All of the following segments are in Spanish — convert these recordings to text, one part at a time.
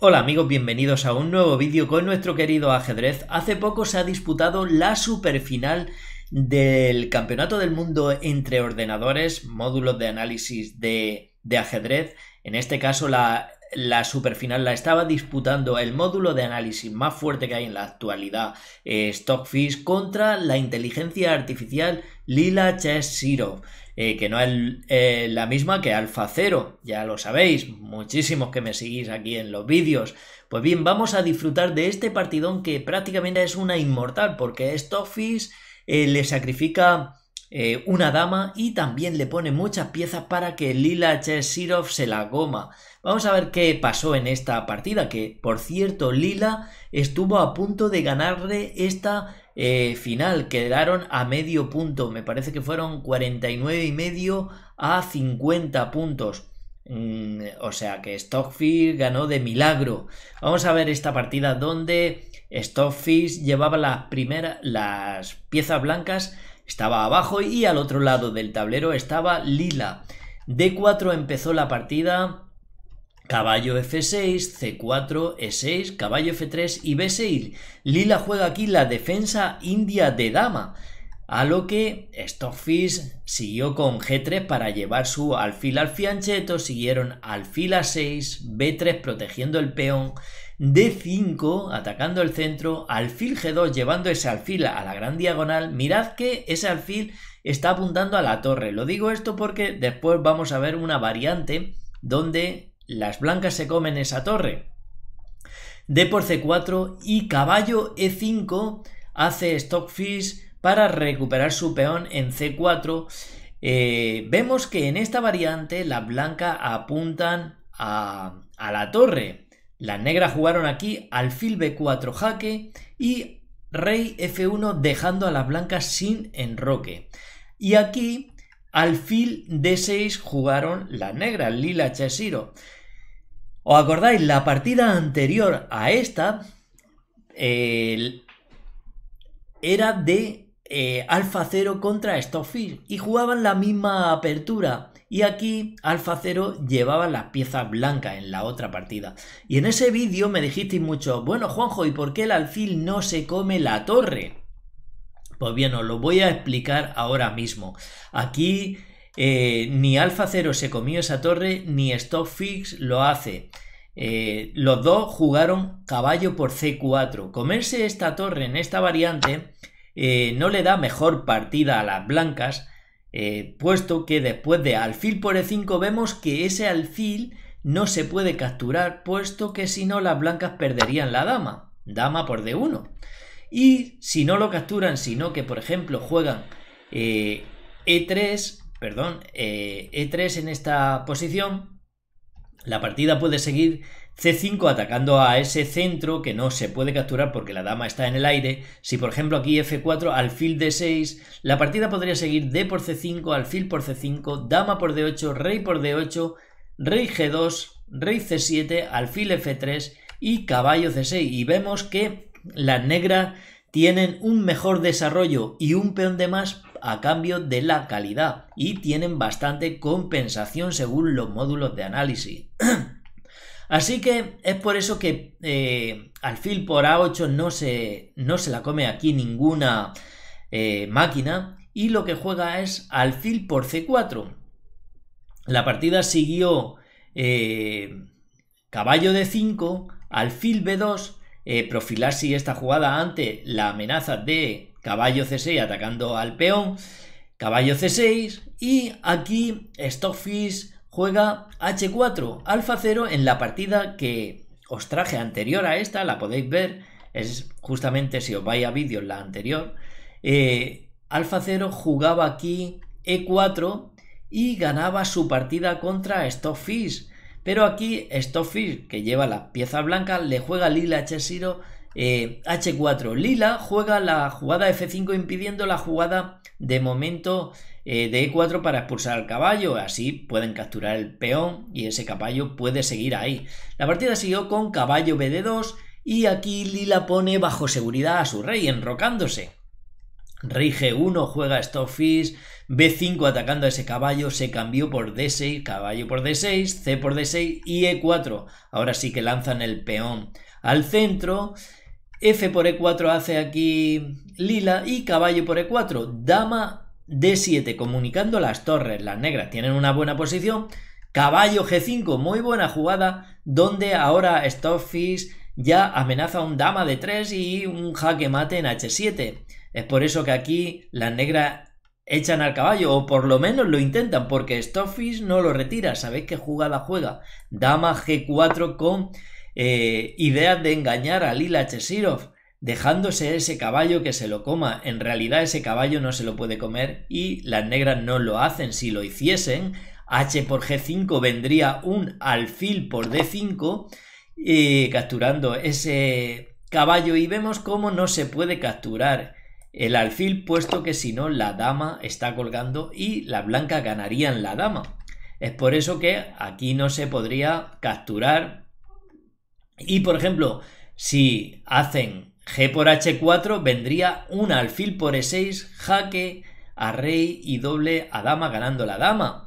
Hola amigos, bienvenidos a un nuevo vídeo con nuestro querido ajedrez. Hace poco se ha disputado la superfinal del Campeonato del Mundo entre ordenadores, módulos de análisis de, ajedrez. En este caso la, super superfinal la estaba disputando el módulo de análisis más fuerte que hay en la actualidad, eh, Stockfish, contra la inteligencia artificial Lila Chess Zero. Eh, que no es eh, la misma que Alfa Cero ya lo sabéis, muchísimos que me seguís aquí en los vídeos. Pues bien, vamos a disfrutar de este partidón que prácticamente es una inmortal, porque Stoffis eh, le sacrifica eh, una dama y también le pone muchas piezas para que Lila Cheshirov se la goma. Vamos a ver qué pasó en esta partida, que por cierto Lila estuvo a punto de ganarle esta eh, final, quedaron a medio punto, me parece que fueron 49 y medio a 50 puntos. Mm, o sea que Stockfish ganó de milagro. Vamos a ver esta partida donde Stockfish llevaba las piezas blancas estaba abajo y al otro lado del tablero estaba Lila. D4 empezó la partida, caballo F6, C4, E6, caballo F3 y B6. Lila juega aquí la defensa india de dama, a lo que Stockfish siguió con G3 para llevar su alfil al fianchetto, siguieron alfil A6, B3 protegiendo el peón, D5 atacando el centro, alfil G2 llevando ese alfil a la gran diagonal. Mirad que ese alfil está apuntando a la torre. Lo digo esto porque después vamos a ver una variante donde las blancas se comen esa torre. D por C4 y caballo E5 hace Stockfish para recuperar su peón en C4. Eh, vemos que en esta variante las blancas apuntan a la torre. Las negras jugaron aquí alfil b4 jaque y rey f1 dejando a las blancas sin enroque. Y aquí alfil d6 jugaron las negras, lila chesiro. ¿Os acordáis? La partida anterior a esta era de eh, alfa 0 contra Stockfish y jugaban la misma apertura. Y aquí alfa cero llevaba las piezas blancas en la otra partida. Y en ese vídeo me dijisteis mucho, bueno Juanjo, ¿y por qué el alfil no se come la torre? Pues bien, os lo voy a explicar ahora mismo. Aquí eh, ni alfa cero se comió esa torre, ni Stockfix lo hace. Eh, los dos jugaron caballo por C4. Comerse esta torre en esta variante eh, no le da mejor partida a las blancas, eh, puesto que después de alfil por e5 vemos que ese alfil no se puede capturar, puesto que si no las blancas perderían la dama, dama por d1. Y si no lo capturan, sino que por ejemplo juegan e3, eh, e perdón, e3 eh, e en esta posición, la partida puede seguir C5 atacando a ese centro que no se puede capturar porque la dama está en el aire. Si por ejemplo aquí F4, alfil D6, la partida podría seguir D por C5, alfil por C5, dama por D8, rey por D8, rey G2, rey C7, alfil F3 y caballo C6. Y vemos que las negras tienen un mejor desarrollo y un peón de más a cambio de la calidad y tienen bastante compensación según los módulos de análisis. Así que es por eso que eh, alfil por A8 no se, no se la come aquí ninguna eh, máquina y lo que juega es alfil por C4. La partida siguió eh, caballo de 5, alfil B2, profilar si esta jugada ante la amenaza de caballo c6 atacando al peón, caballo c6 y aquí Stockfish juega h4, alfa 0 en la partida que os traje anterior a esta, la podéis ver, es justamente si os vais a vídeos la anterior, eh, alfa 0 jugaba aquí e4 y ganaba su partida contra Stockfish. Pero aquí Stockfish, que lleva la pieza blanca, le juega lila h 0 H4. Eh, Lila juega la jugada F5 impidiendo la jugada de momento eh, de E4 para expulsar al caballo. Así pueden capturar el peón y ese caballo puede seguir ahí. La partida siguió con caballo BD2 y aquí Lila pone bajo seguridad a su rey, enrocándose. Rey G1 juega Stockfish, B5 atacando a ese caballo, se cambió por D6, caballo por D6, C por D6 y E4. Ahora sí que lanzan el peón al centro F por E4 hace aquí lila y caballo por E4, dama D7, comunicando las torres. Las negras tienen una buena posición. Caballo G5, muy buena jugada, donde ahora Stockfish ya amenaza un dama de 3 y un jaque mate en H7. Es por eso que aquí las negras echan al caballo, o por lo menos lo intentan, porque Stockfish no lo retira. ¿Sabéis qué jugada juega? Dama G4 con eh, ideas de engañar a Lila Chesirov dejándose ese caballo que se lo coma. En realidad ese caballo no se lo puede comer y las negras no lo hacen. Si lo hiciesen, H por G5 vendría un alfil por D5 eh, capturando ese caballo y vemos cómo no se puede capturar el alfil puesto que si no la dama está colgando y las blancas ganarían la dama. Es por eso que aquí no se podría capturar y por ejemplo, si hacen G por H4, vendría un alfil por E6, jaque a rey y doble a dama ganando la dama.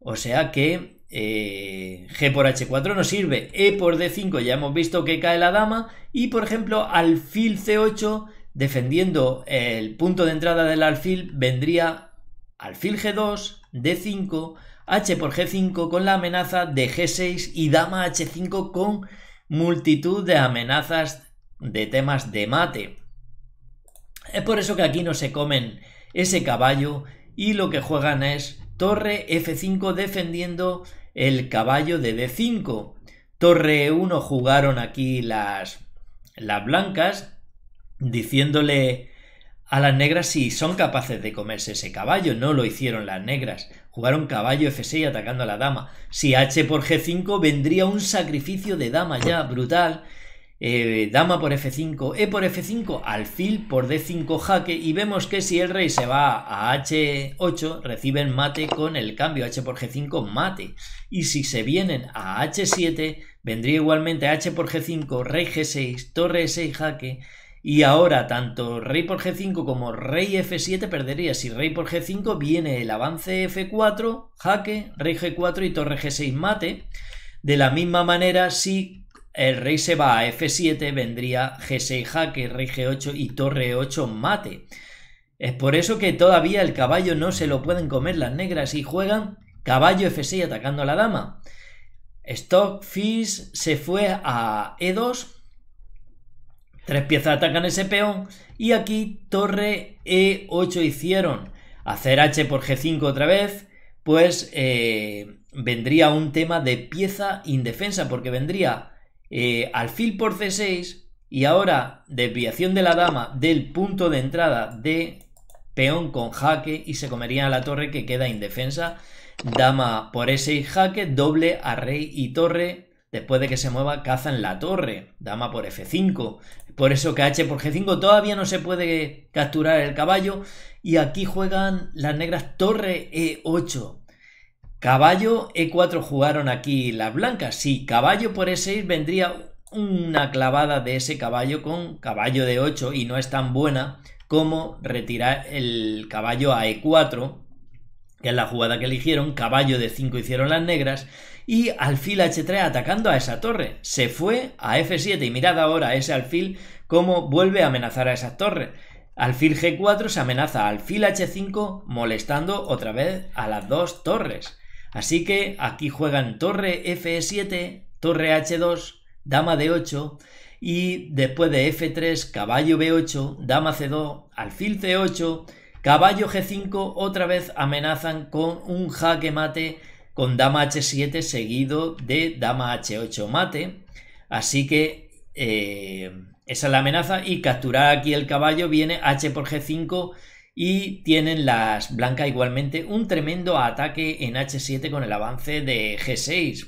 O sea que eh, G por H4 no sirve. E por D5 ya hemos visto que cae la dama. Y por ejemplo, alfil C8, defendiendo el punto de entrada del alfil, vendría alfil G2, D5, H por G5 con la amenaza de G6 y dama H5 con multitud de amenazas de temas de mate. Es por eso que aquí no se comen ese caballo y lo que juegan es torre F5 defendiendo el caballo de D5. Torre 1 jugaron aquí las, las blancas diciéndole a las negras si son capaces de comerse ese caballo. No lo hicieron las negras. Jugaron caballo F6 atacando a la dama. Si H por G5 vendría un sacrificio de dama ya brutal. Eh, dama por F5, E por F5, alfil por D5 jaque y vemos que si el rey se va a H8 reciben mate con el cambio H por G5 mate y si se vienen a H7 vendría igualmente H por G5, rey G6, torre E6 jaque y ahora tanto rey por g5 como rey f7 perdería. Si rey por g5 viene el avance f4, jaque, rey g4 y torre g6 mate. De la misma manera, si el rey se va a f7, vendría g6 jaque, rey g8 y torre 8 mate. Es por eso que todavía el caballo no se lo pueden comer las negras y juegan caballo f6 atacando a la dama. Stockfish se fue a e2 Tres piezas atacan ese peón y aquí torre E8 hicieron. Hacer H por G5 otra vez, pues eh, vendría un tema de pieza indefensa, porque vendría eh, alfil por C6 y ahora desviación de la dama del punto de entrada de peón con jaque y se comería la torre que queda indefensa. Dama por E6 jaque, doble a rey y torre Después de que se mueva, caza en la torre. Dama por F5. Por eso que H por G5 todavía no se puede capturar el caballo. Y aquí juegan las negras torre E8. Caballo E4 jugaron aquí las blancas. Sí, caballo por E6 vendría una clavada de ese caballo con caballo de 8 y no es tan buena como retirar el caballo a E4, que es la jugada que eligieron, caballo de 5 hicieron las negras y alfil h3 atacando a esa torre. Se fue a f7 y mirad ahora ese alfil cómo vuelve a amenazar a esa torre Alfil g4 se amenaza alfil h5 molestando otra vez a las dos torres. Así que aquí juegan torre f7, torre h2, dama d8 y después de f3 caballo b8, dama c2, alfil c8, caballo g5 otra vez amenazan con un jaque mate con dama h7 seguido de dama h8 mate. Así que eh, esa es la amenaza y capturar aquí el caballo viene h por g5 y tienen las blancas igualmente un tremendo ataque en h7 con el avance de g6.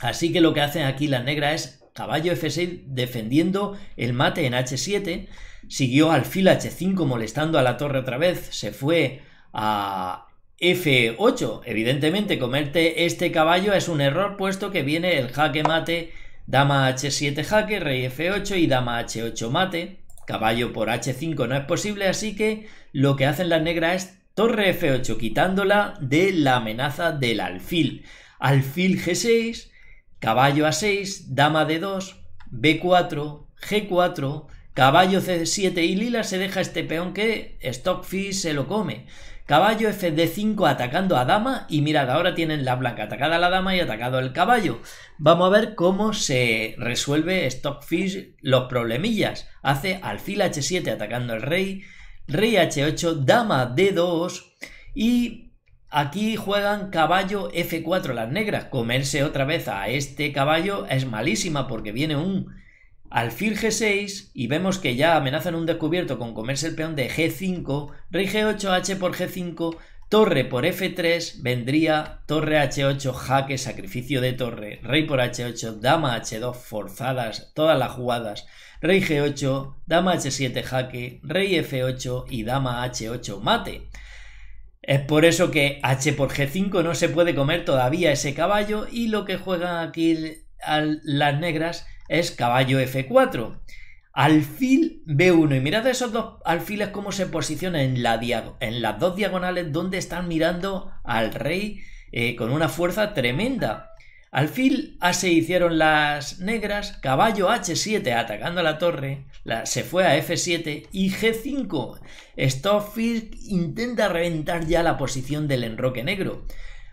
Así que lo que hacen aquí las negras es caballo f6 defendiendo el mate en h7, siguió al alfil h5 molestando a la torre otra vez, se fue a F8. Evidentemente, comerte este caballo es un error, puesto que viene el jaque mate, dama H7 jaque, rey F8 y dama H8 mate. Caballo por H5 no es posible, así que lo que hacen las negras es torre F8, quitándola de la amenaza del alfil. Alfil G6, caballo A6, dama D2, B4, G4, caballo C7 y lila se deja este peón que Stockfish se lo come. Caballo fd5 atacando a dama y mirad, ahora tienen la blanca atacada a la dama y atacado el caballo. Vamos a ver cómo se resuelve Stockfish los problemillas. Hace alfil h7 atacando al rey, rey h8, dama d2 y aquí juegan caballo f4 las negras. Comerse otra vez a este caballo es malísima porque viene un alfil G6 y vemos que ya amenazan un descubierto con comerse el peón de G5, rey G8, H por G5, torre por F3, vendría torre H8, jaque, sacrificio de torre, rey por H8, dama H2, forzadas todas las jugadas, rey G8, dama H7, jaque, rey F8 y dama H8, mate. Es por eso que H por G5 no se puede comer todavía ese caballo y lo que juegan aquí las negras es caballo F4. Alfil B1. Y mirad esos dos alfiles cómo se posicionan en, la en las dos diagonales donde están mirando al rey eh, con una fuerza tremenda. Alfil A6 hicieron las negras, caballo H7 atacando la torre, se fue a F7 y G5. Stockfish intenta reventar ya la posición del enroque negro.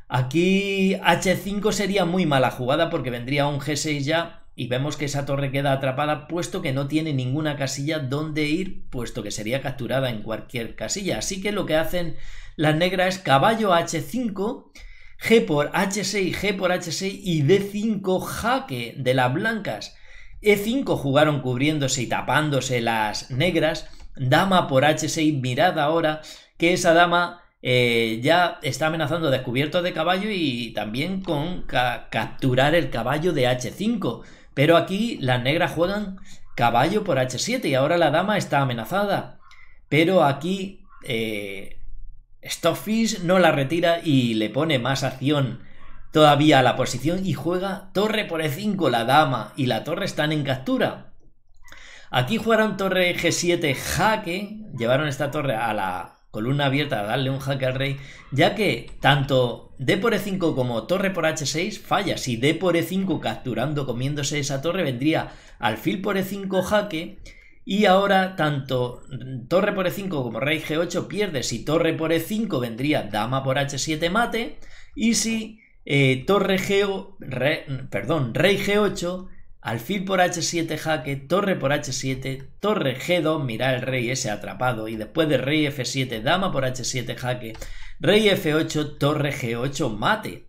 Aquí H5 sería muy mala jugada porque vendría un G6 ya y vemos que esa torre queda atrapada puesto que no tiene ninguna casilla donde ir, puesto que sería capturada en cualquier casilla. Así que lo que hacen las negras es caballo H5, G por H6, G por H6 y D5 jaque de las blancas. E5 jugaron cubriéndose y tapándose las negras, dama por H6, mirad ahora que esa dama eh, ya está amenazando descubierto de caballo y también con capturar el caballo de H5. Pero aquí las negras juegan caballo por h7 y ahora la dama está amenazada. Pero aquí eh, no la retira y le pone más acción todavía a la posición y juega torre por e5 la dama y la torre están en captura. Aquí jugaron torre g7 jaque, llevaron esta torre a la columna abierta a darle un hack al rey, ya que tanto D por E5 como torre por H6 falla. Si D por E5 capturando, comiéndose esa torre, vendría alfil por E5 jaque. Y ahora tanto torre por E5 como rey G8 pierde. Si torre por E5 vendría dama por H7 mate. Y si eh, torre G... perdón, rey G8 alfil por h7 jaque, torre por h7, torre g2, mira el rey ese atrapado, y después de rey f7, dama por h7 jaque, rey f8, torre g8, mate.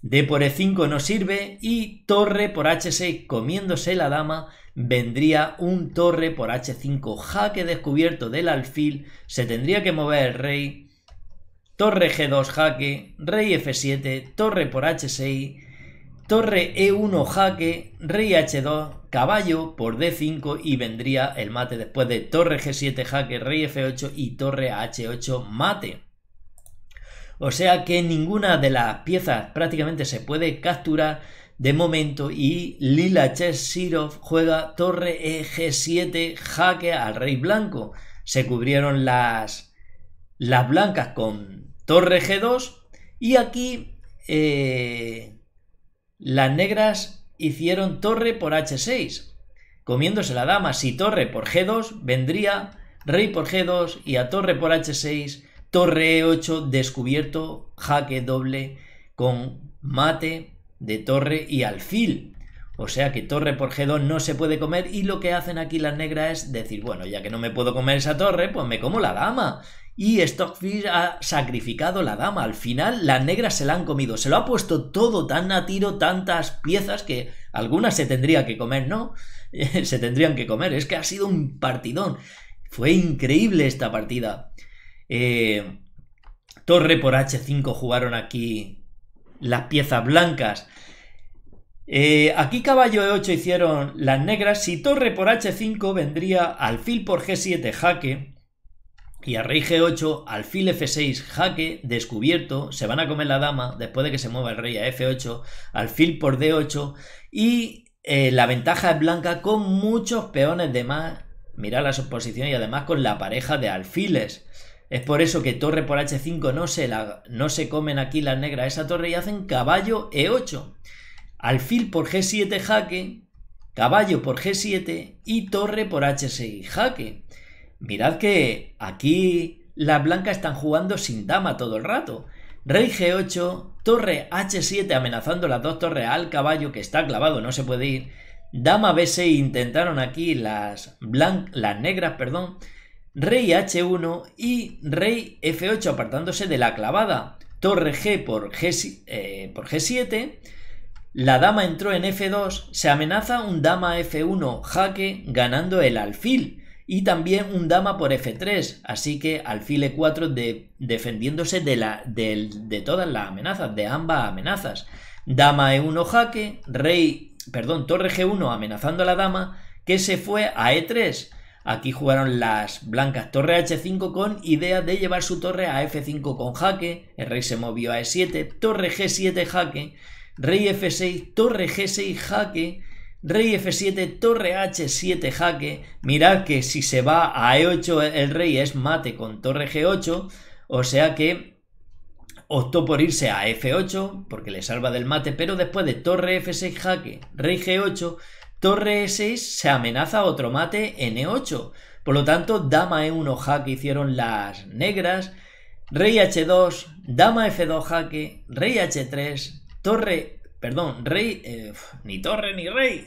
D por e5 no sirve y torre por h6 comiéndose la dama vendría un torre por h5 jaque descubierto del alfil, se tendría que mover el rey, torre g2 jaque, rey f7, torre por h6, Torre E1 jaque, rey H2, caballo por D5 y vendría el mate después de torre G7 jaque, rey F8 y torre H8 mate. O sea que ninguna de las piezas prácticamente se puede capturar de momento y Lila sirov juega torre e g 7 jaque al rey blanco. Se cubrieron las, las blancas con torre G2 y aquí eh, las negras hicieron torre por h6, comiéndose la dama. Si torre por g2, vendría rey por g2 y a torre por h6, torre e8, descubierto, jaque doble con mate de torre y alfil. O sea que torre por g2 no se puede comer y lo que hacen aquí las negras es decir, bueno, ya que no me puedo comer esa torre, pues me como la dama. Y Stockfish ha sacrificado la dama. Al final, las negras se la han comido. Se lo ha puesto todo tan a tiro, tantas piezas que algunas se tendría que comer, ¿no? se tendrían que comer. Es que ha sido un partidón. Fue increíble esta partida. Eh, torre por H5 jugaron aquí las piezas blancas. Eh, aquí caballo E8 hicieron las negras. Si torre por H5 vendría alfil por G7 jaque. Y a rey g8, alfil f6, jaque, descubierto, se van a comer la dama después de que se mueva el rey a f8, alfil por d8 y eh, la ventaja es blanca con muchos peones de más, mirad la suposición, y además con la pareja de alfiles. Es por eso que torre por h5 no se, la, no se comen aquí las negras esa torre y hacen caballo e8. Alfil por g7 jaque, caballo por g7 y torre por h6 jaque. Mirad que aquí las blancas están jugando sin dama todo el rato. Rey G8, torre H7 amenazando las dos torres al caballo que está clavado, no se puede ir. Dama B6 intentaron aquí las, las negras, perdón. Rey H1 y Rey F8 apartándose de la clavada. Torre G por G7. Eh, la dama entró en F2. Se amenaza un dama F1 jaque ganando el alfil y también un dama por f3, así que alfil e4 defendiéndose de, la, de, de, todas las amenazas, de ambas amenazas. Dama e1 jaque, rey, perdón, torre g1 amenazando a la dama, que se fue a e3. Aquí jugaron las blancas torre h5 con idea de llevar su torre a f5 con jaque, el rey se movió a e7, torre g7 jaque, rey f6, torre g6 jaque, rey f7, torre h7 jaque, mirad que si se va a e8 el rey es mate con torre g8, o sea que optó por irse a f8 porque le salva del mate, pero después de torre f6 jaque, rey g8, torre e6 se amenaza otro mate en e8, por lo tanto dama e1 jaque hicieron las negras, rey h2, dama f2 jaque, rey h3, torre Perdón, rey... Eh, ni torre ni rey.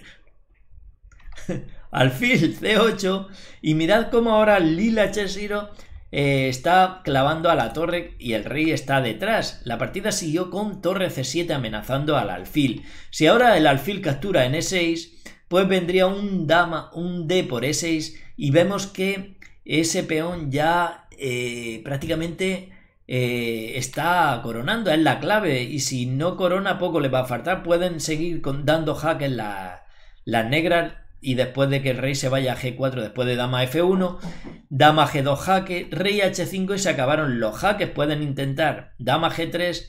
Alfil C8. Y mirad cómo ahora Lila Cheshiro eh, está clavando a la torre y el rey está detrás. La partida siguió con torre C7 amenazando al alfil. Si ahora el alfil captura en E6, pues vendría un dama, un D por E6 y vemos que ese peón ya eh, prácticamente eh, está coronando, es la clave. Y si no corona, poco le va a faltar. Pueden seguir dando hack en la, las negras. Y después de que el rey se vaya a G4, después de dama F1, dama G2 jaque, rey H5 y se acabaron los jaques. Pueden intentar dama G3,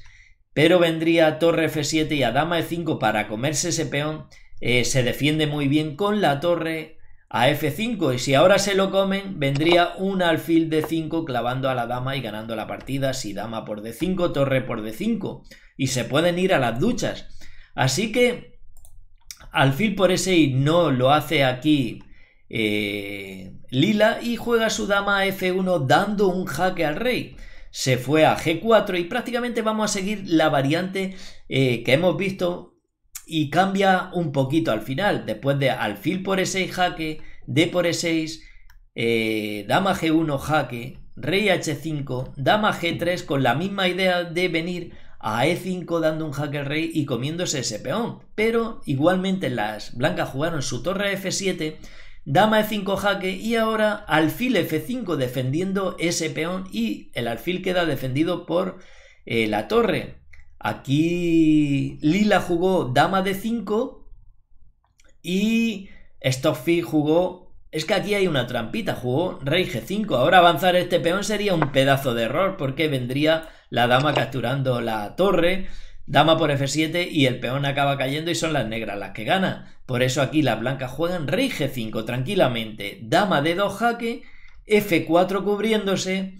pero vendría a torre F7 y a dama E5 para comerse ese peón. Eh, se defiende muy bien con la torre, a F5 y si ahora se lo comen vendría un alfil de 5 clavando a la dama y ganando la partida si dama por D5, torre por D5 y se pueden ir a las duchas. Así que alfil por ese y no lo hace aquí eh, Lila y juega su dama a F1 dando un jaque al rey. Se fue a G4 y prácticamente vamos a seguir la variante eh, que hemos visto y cambia un poquito al final. Después de alfil por E6 jaque, D por E6, eh, dama G1 jaque, rey H5, dama G3 con la misma idea de venir a E5 dando un jaque al rey y comiéndose ese peón. Pero igualmente las blancas jugaron su torre F7, dama E5 jaque y ahora alfil F5 defendiendo ese peón y el alfil queda defendido por eh, la torre. Aquí Lila jugó dama de 5 y Stoffy jugó... Es que aquí hay una trampita, jugó rey g5. Ahora avanzar este peón sería un pedazo de error porque vendría la dama capturando la torre, dama por f7 y el peón acaba cayendo y son las negras las que ganan. Por eso aquí las blancas juegan rey g5 tranquilamente, dama de 2 jaque, f4 cubriéndose,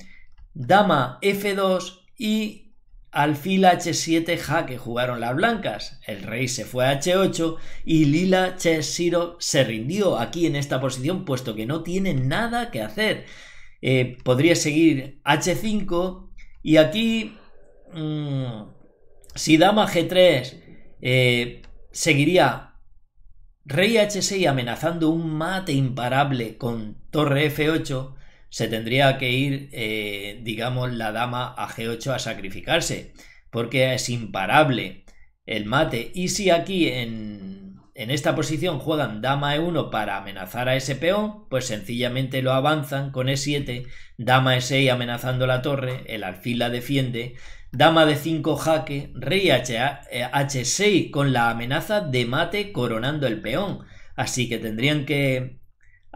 dama f2 y Alfil h7 que jugaron las blancas, el rey se fue a h8 y Lila chesiro se rindió aquí en esta posición puesto que no tiene nada que hacer. Eh, podría seguir h5 y aquí mm, si dama g3 eh, seguiría rey h6 amenazando un mate imparable con torre f8 se tendría que ir, eh, digamos, la dama a G8 a sacrificarse, porque es imparable el mate. Y si aquí en, en esta posición juegan dama E1 para amenazar a ese peón, pues sencillamente lo avanzan con E7, dama E6 amenazando la torre, el alfil la defiende, dama de 5 jaque, rey H6 eh, con la amenaza de mate coronando el peón. Así que tendrían que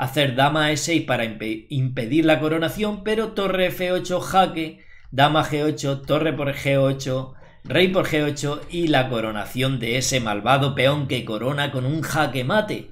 hacer dama e6 para impedir la coronación, pero torre f8, jaque, dama g8, torre por g8, rey por g8 y la coronación de ese malvado peón que corona con un jaque mate.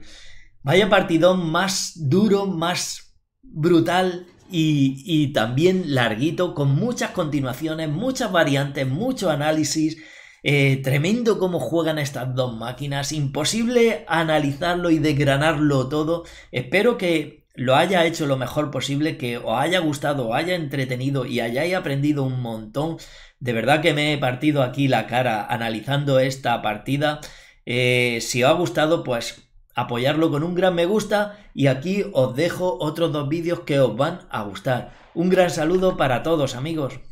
Vaya partidón más duro, más brutal y, y también larguito, con muchas continuaciones, muchas variantes, mucho análisis eh, tremendo cómo juegan estas dos máquinas, imposible analizarlo y desgranarlo todo. Espero que lo haya hecho lo mejor posible, que os haya gustado, os haya entretenido y hayáis aprendido un montón. De verdad que me he partido aquí la cara analizando esta partida. Eh, si os ha gustado, pues apoyarlo con un gran me gusta y aquí os dejo otros dos vídeos que os van a gustar. Un gran saludo para todos amigos.